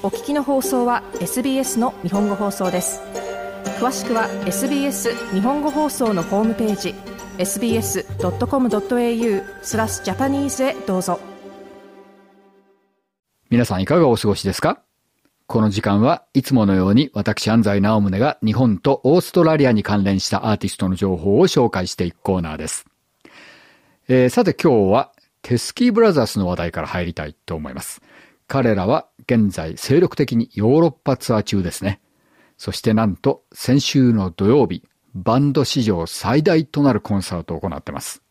お聞きの放送は SBS の日本語放送です詳しくは SBS 日本語放送のホームページ sbs.com.au スラスジャパニーズへどうぞ皆さんいかがお過ごしですかこの時間はいつものように私安西直宗が日本とオーストラリアに関連したアーティストの情報を紹介していくコーナーです。えー、さて今日はテスキーブラザースの話題から入りたいと思います。彼らは現在精力的にヨーロッパツアー中ですね。そしてなんと先週の土曜日、バンド史上最大となるコンサートを行ってます。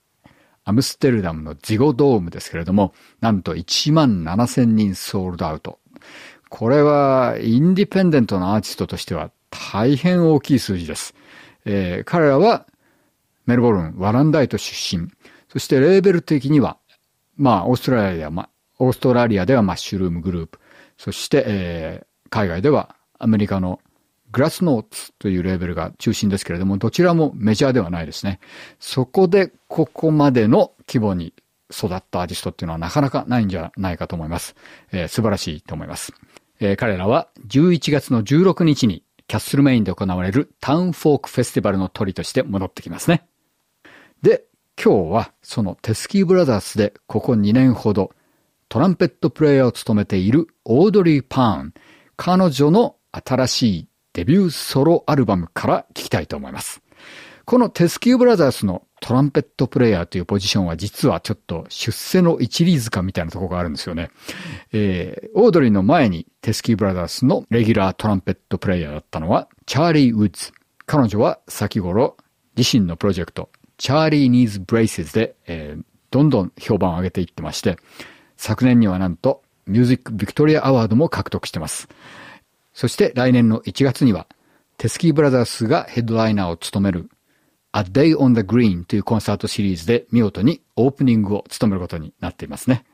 アムステルダムのジゴドームですけれども、なんと1万7000人ソールドアウト。これはインディペンデントのアーティストとしては大変大きい数字です。えー、彼らはメルボルン、ワランダイト出身。そしてレーベル的には、まあ、オーストラリアや、まオーストラリアではマッシュルームグループ、そして、えー、海外ではアメリカのグラスノーツというレーベルが中心ですけれども、どちらもメジャーではないですね。そこでここまでの規模に育ったアーティストっていうのはなかなかないんじゃないかと思います。えー、素晴らしいと思います。えー、彼らは11月の16日にキャッスルメインで行われるタウンフォークフェスティバルの鳥として戻ってきますね。で、今日はそのテスキーブラザースでここ2年ほどトランペットプレイヤーを務めているオードリー・パーン。彼女の新しいデビューソロアルバムから聞きたいと思います。このテスキューブラザーズのトランペットプレイヤーというポジションは実はちょっと出世の一リーズかみたいなとこがあるんですよね。えー、オードリーの前にテスキューブラザーズのレギュラートランペットプレイヤーだったのはチャーリー・ウッズ。彼女は先頃自身のプロジェクトチャーリー・ニーズ・ブレイスズで、えー、どんどん評判を上げていってまして、昨年にはなんとミュージックビクトリアアワードも獲得してます。そして来年の1月にはテスキーブラザースがヘッドライナーを務める A Day on the Green というコンサートシリーズで見事にオープニングを務めることになっていますね。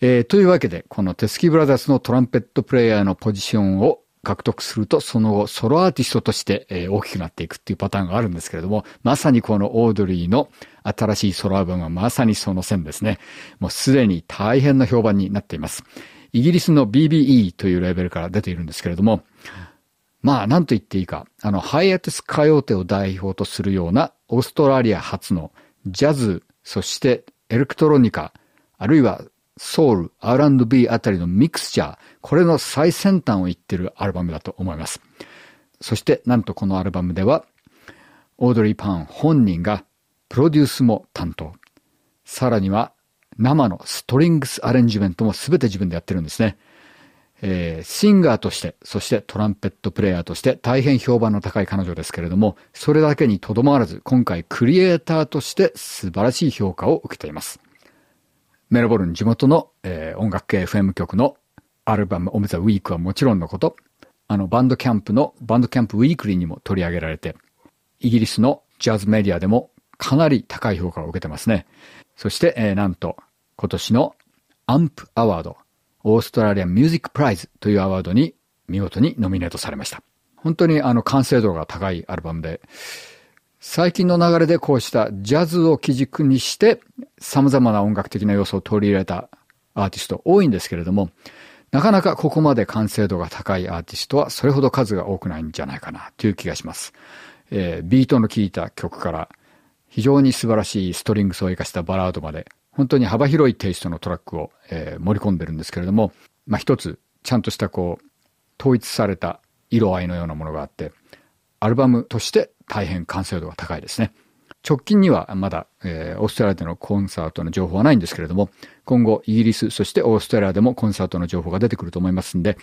えー、というわけで、このテスキーブラザースのトランペットプレイヤーのポジションを獲得すると、その後、ソロアーティストとして、え大きくなっていくっていうパターンがあるんですけれども、まさにこのオードリーの新しいソロアルバムはまさにその線ですね。もうすでに大変な評判になっています。イギリスの BBE というレベルから出ているんですけれども、まあ、なんと言っていいか、あの、ハイアテス・カヨーテを代表とするような、オーストラリア初のジャズ、そしてエレクトロニカ、あるいはソウル、R&B あたりのミクスチャー、これの最先端をいってるアルバムだと思います。そしてなんとこのアルバムでは、オードリー・パン本人がプロデュースも担当。さらには生のストリングスアレンジメントも全て自分でやってるんですね。えー、シンガーとして、そしてトランペットプレイヤーとして大変評判の高い彼女ですけれども、それだけにとどまらず、今回クリエイターとして素晴らしい評価を受けています。メルボルン地元の、えー、音楽系 FM 局のアルバムオムザウィークはもちろんのこと、あのバンドキャンプのバンドキャンプウィークリーにも取り上げられて、イギリスのジャズメディアでもかなり高い評価を受けてますね。そして、えー、なんと今年のアンプアワード、オーストラリアミュージックプライズというアワードに見事にノミネートされました。本当にあの完成度が高いアルバムで、最近の流れでこうしたジャズを基軸にして様々な音楽的な要素を取り入れたアーティスト多いんですけれども、なかなかここまで完成度が高いアーティストはそれほど数が多くないんじゃないかなという気がします。えー、ビートの効いた曲から非常に素晴らしいストリングスを生かしたバラードまで本当に幅広いテイストのトラックを、えー、盛り込んでるんですけれども、まあ、一つちゃんとしたこう統一された色合いのようなものがあってアルバムとして大変完成度が高いですね。直近にはまだ、えー、オーストラリアでのコンサートの情報はないんですけれども、今後イギリス、そしてオーストラリアでもコンサートの情報が出てくると思いますんで、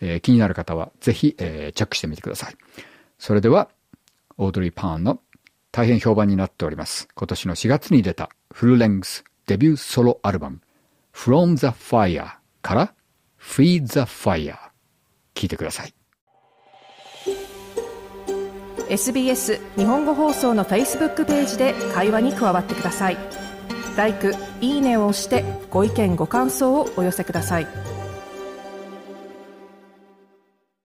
えー、気になる方はぜひ、えー、チェックしてみてください。それでは、オードリー・パーンの大変評判になっております。今年の4月に出たフルレングスデビューソロアルバム From the Fire から f e e d the Fire 聴いてください。SBS 日本語放送の Facebook ページで会話に加わってください。l i いいねを押してご意見ご感想をお寄せください。